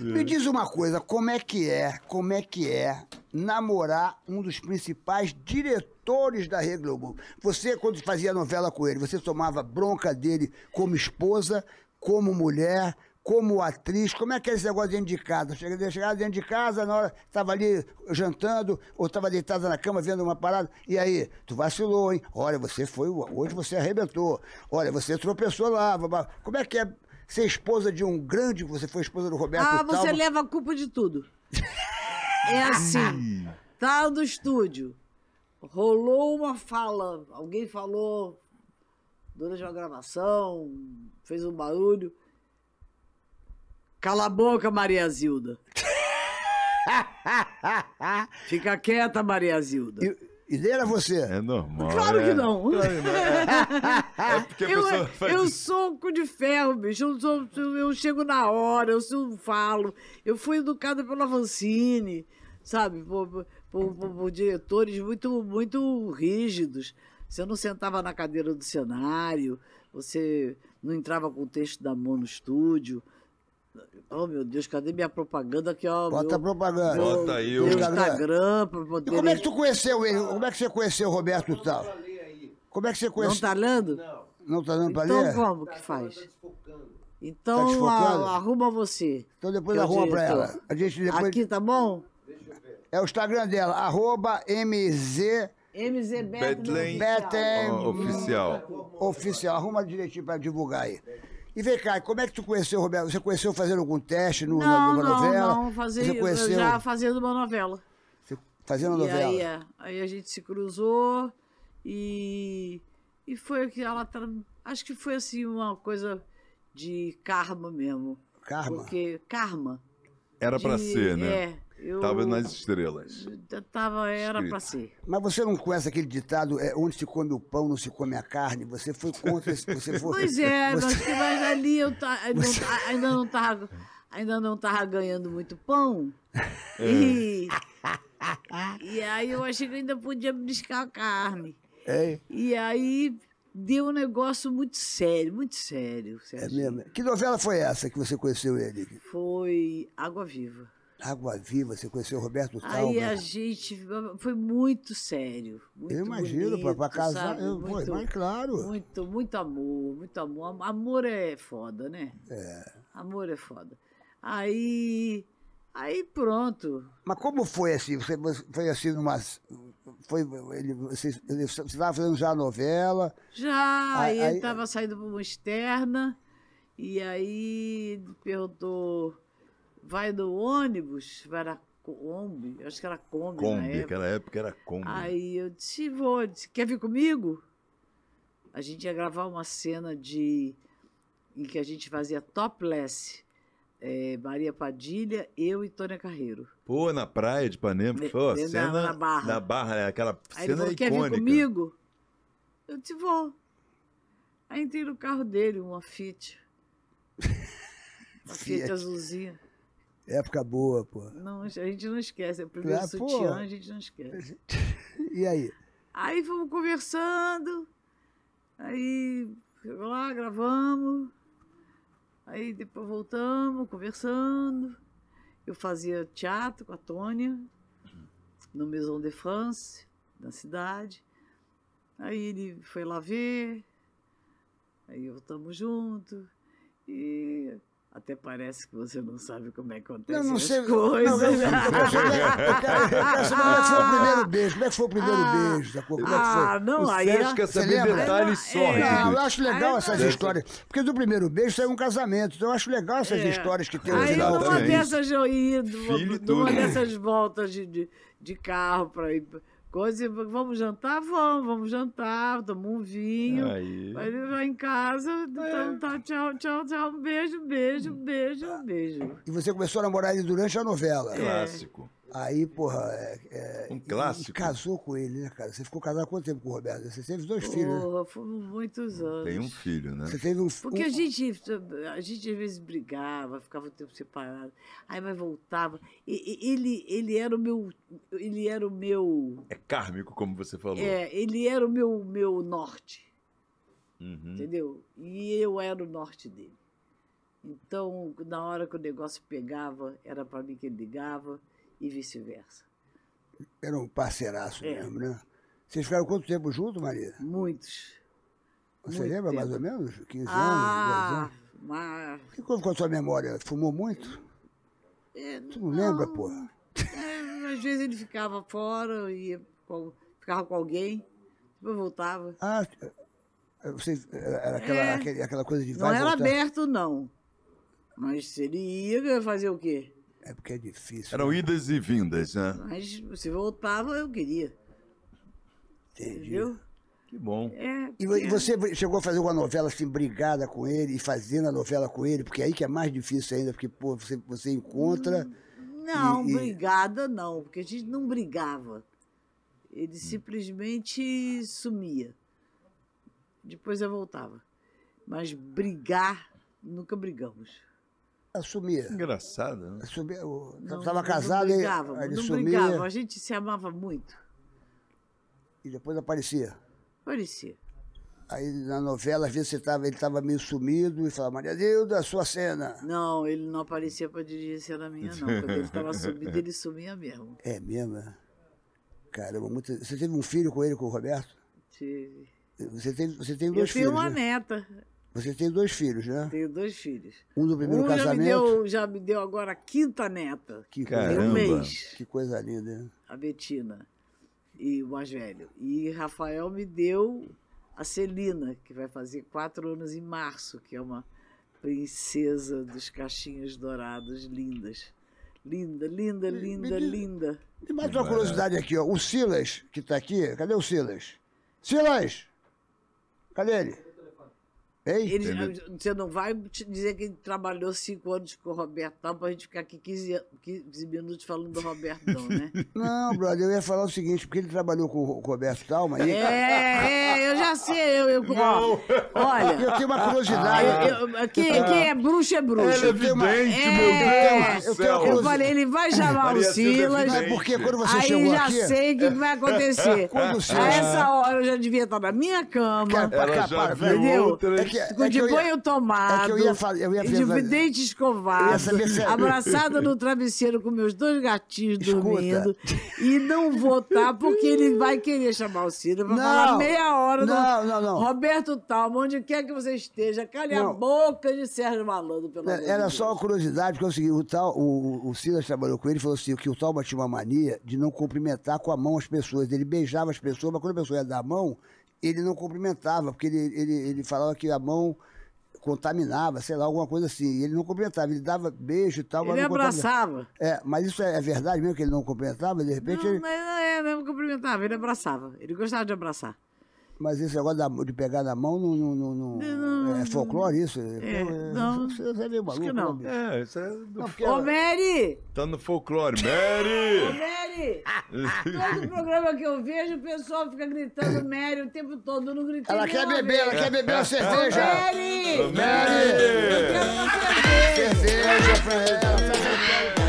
Me diz uma coisa, como é que é, como é que é namorar um dos principais diretores da Rede Globo? Você, quando fazia novela com ele, você tomava bronca dele como esposa, como mulher, como atriz, como é que é esse negócio dentro de casa? Chegava, dentro de casa, na hora estava ali jantando, ou estava deitada na cama vendo uma parada, e aí, tu vacilou, hein? Olha, você foi, hoje você arrebentou. Olha, você tropeçou lá. Como é que é você é esposa de um grande, você foi esposa do Roberto Ah, você leva a culpa de tudo. é assim, tal tá do estúdio, rolou uma fala, alguém falou durante uma gravação, fez um barulho. Cala a boca, Maria Zilda. Fica quieta, Maria Zilda. Eu... Ideia era você. É normal. Claro é. que não. É, é porque a eu, pessoa faz... É, eu sou um cu de ferro, bicho. Eu, sou, eu chego na hora, eu não falo. Eu fui educada pela Vancini, sabe? Por, por, por, por diretores muito, muito rígidos. Você não sentava na cadeira do cenário, você não entrava com o texto da mão no estúdio. Oh, meu Deus, cadê minha propaganda aqui, ó? Bota meu, a propaganda. Meu, Bota aí o Instagram. pra poder... E como é que tu conheceu ele? Como é que você conheceu o Roberto Tal? Então? Como é que você conheceu? Não tá lendo? Não. Não tá dando pra então, ler? Então como que tá faz? Tá então tá a, arruma você. Então depois é arruma digo, pra ela. A gente depois... Aqui, tá bom? Deixa eu ver. É o Instagram dela, arroba MZ... MZ Bethlehem, Bethlehem, oficial. Oficial. Arruma direitinho pra divulgar aí. E vem cá, como é que tu conheceu o Roberto? Você conheceu fazendo algum teste no, não, numa não, novela? Não, não, Você conheceu... já fazendo uma novela. fazendo uma e novela? Aí, é. aí a gente se cruzou e, e foi que ela. Acho que foi assim uma coisa de karma mesmo. Karma? Porque karma. Era para ser, né? É. Estava nas estrelas. Tava, era para ser. Mas você não conhece aquele ditado, é, onde se come o pão, não se come a carne? Você foi contra esse. Você foi, pois é, você... Mas, ali eu tá, ainda, você... não, Ainda não estava ganhando muito pão. É. E, e aí eu achei que ainda podia briscar a carne. É. E aí deu um negócio muito sério, muito sério. É Sérgio. É mesmo? Que novela foi essa que você conheceu ele? Foi Água Viva. Água Viva, você conheceu o Roberto Calma. Aí né? a gente foi muito sério. Muito eu imagino, para casar. Eu, muito, mas claro. Muito, muito amor, muito amor. Amor é foda, né? É. Amor é foda. Aí. Aí pronto. Mas como foi assim? Você foi assim numa. Foi, ele, você estava fazendo já a novela? Já, aí, aí ele estava saindo para uma externa, e aí perguntou vai do ônibus para a Kombi, acho que era Kombi, Kombi na época. Naquela época era Kombi. Aí eu disse, vou, disse, quer vir comigo? A gente ia gravar uma cena de em que a gente fazia topless. É, Maria Padilha, eu e Tônia Carreiro. Pô, na praia de Panema, pô, na, cena na barra. Na barra, é, aquela Aí cena falou, icônica. Quer vir comigo? Eu te vou. Aí entrei no carro dele, uma Fiat. Uma Fiat, Fiat azulzinha. Época boa, pô. Não, a gente não esquece. É o primeiro é, sutiã pô. a gente não esquece. e aí? Aí fomos conversando. Aí lá, gravamos. Aí depois voltamos, conversando. Eu fazia teatro com a Tônia, no Maison de France, na cidade. Aí ele foi lá ver. Aí voltamos junto. E até parece que você não sabe como é que acontece não, não sei, coisas. Não, eu, eu, quero, saber como é que foi o primeiro beijo. Como é que foi o primeiro ah, beijo? como é Ah, não, o aí... Sérgio é- quer saber detalhes é, só. Não, eu acho legal aí, essas é, histórias. Porque do primeiro beijo saiu um casamento. Então eu acho legal essas é. histórias que tem hoje. Aí numa dessas, eu ia, dessas voltas de, de, de carro para ir Coisa, vamos jantar? Vamos, vamos jantar, tomar um vinho. Aí. Aí ele vai em casa, então é. então tá, tchau, tchau, tchau, beijo, beijo, beijo, beijo. E você começou a namorar ele durante a novela. É. Clássico. Aí, porra. É, é um clássico. casou com ele, né, cara? Você ficou casado há quanto tempo com o Roberto? Você teve dois porra, filhos. Porra, né? fomos muitos anos. Tem um filho, né? Você teve um filho? Porque um... a gente, a gente às vezes brigava, ficava um tempo separado. Aí, mas voltava. E, ele, ele era o meu. Ele era o meu. É kármico, como você falou. É, ele era o meu, meu norte. Uhum. Entendeu? E eu era o norte dele. Então, na hora que o negócio pegava, era para mim que ele ligava e vice-versa. Era um parceiraço é. mesmo, né? Vocês ficaram quanto tempo junto, Maria? Muitos. Você muito lembra tempo. mais ou menos? 15 ah, anos, Ah, anos? Mas... E como ficou a sua memória? Fumou muito? É, tu não, não lembra, porra? É, às vezes ele ficava fora, ia com, ficava com alguém, depois voltava. Ah, é, você, era aquela, é, aquela, aquela coisa de Não era voltar. aberto, não. Mas ele ia fazer o quê? É porque é difícil. Eram né? idas e vindas, né? Mas se voltava, eu queria. Entendi. Entendeu? Que bom. É, e, é. você chegou a fazer uma novela assim, brigada com ele, e fazendo a novela com ele, porque é aí que é mais difícil ainda, porque pô, você, você encontra. Hum, não, e, brigada e... não, porque a gente não brigava. Ele hum. simplesmente sumia. Depois eu voltava. Mas brigar, nunca brigamos assumia. Engraçado, né? Assumia, estava casado não brigava, ele não sumia. brigava, a gente se amava muito. E depois aparecia. Aparecia. Aí na novela, às vezes tava, ele estava meio sumido e falava, Maria a sua cena. Não, ele não aparecia para dirigir cena minha, não. Quando ele estava sumido, ele sumia mesmo. É mesmo? Né? Caramba, muito... você teve um filho com ele, com o Roberto? Tive. Você teve, você tem Eu dois filhos? Eu tenho uma né? neta. Você tem dois filhos, né? Tenho dois filhos. Um do primeiro um casamento. Já me, deu, já me deu agora a quinta neta. Que um mês. Que coisa linda, né? A Betina. E o mais velho. E Rafael me deu a Celina, que vai fazer quatro anos em março, que é uma princesa dos caixinhas dourados lindas. Linda, linda, linda, me, linda. E mais uma é curiosidade aqui, ó. O Silas, que está aqui, cadê o Silas? Silas! Cadê ele? Eita, é ele... Você não vai dizer que ele trabalhou cinco anos com o Roberto para a gente ficar aqui 15, 15 minutos falando do Roberto não, né? não, brother, eu ia falar o seguinte, porque ele trabalhou com o Roberto Talma e... Tá- é, é, eu já sei, eu... eu não. Olha... Eu tenho uma curiosidade. Ah, quem, é bruxo é bruxo. Ele é uma, é, meu Deus Eu falei, ele vai chamar o é Silas... É porque quando você aí chegou aqui... já sei o que vai acontecer. Quando A essa hora eu já devia estar na minha cama. Ela pra, já pra, viu entendeu? Outra, é que que, é- com é de banho ia, tomado, é que eu ia, eu ia de dente escovado, é- abraçada no travesseiro com meus dois gatinhos Escuta. dormindo e não votar tá, porque ele vai querer chamar o Ciro vamos falar meia hora não, do não, não. Roberto Talma, onde quer que você esteja, cale não. a boca de Sérgio Malandro, pelo amor Era só uma curiosidade, porque eu o, tal, o, o Silas trabalhou com ele e falou assim, que o Talma tinha uma mania de não cumprimentar com a mão as pessoas, ele beijava as pessoas, mas quando a pessoa ia dar a mão, ele não cumprimentava, porque ele, ele, ele falava que a mão contaminava, sei lá, alguma coisa assim. Ele não cumprimentava, ele dava beijo e tal. Ele abraçava. É, mas isso é, verdade mesmo que ele não cumprimentava? De repente não, ele... Mas não é, não é, cumprimentava, ele abraçava. Ele gostava de abraçar. Mas esse negócio da, de pegar na mão não, não, não, não é folclore isso? É, é, não. Você, é meio maluco. Acho que né, não. É, isso é do... Ô, Mary! Tá no folclore. Mary! Ô, Mary! Todo programa que eu vejo, o pessoal fica gritando Mary o tempo todo, eu não gritei Ela quer beber, ela quer beber a cerveja. Mary! Mary! Eu quero uma cerveja. Cerveja pra ela.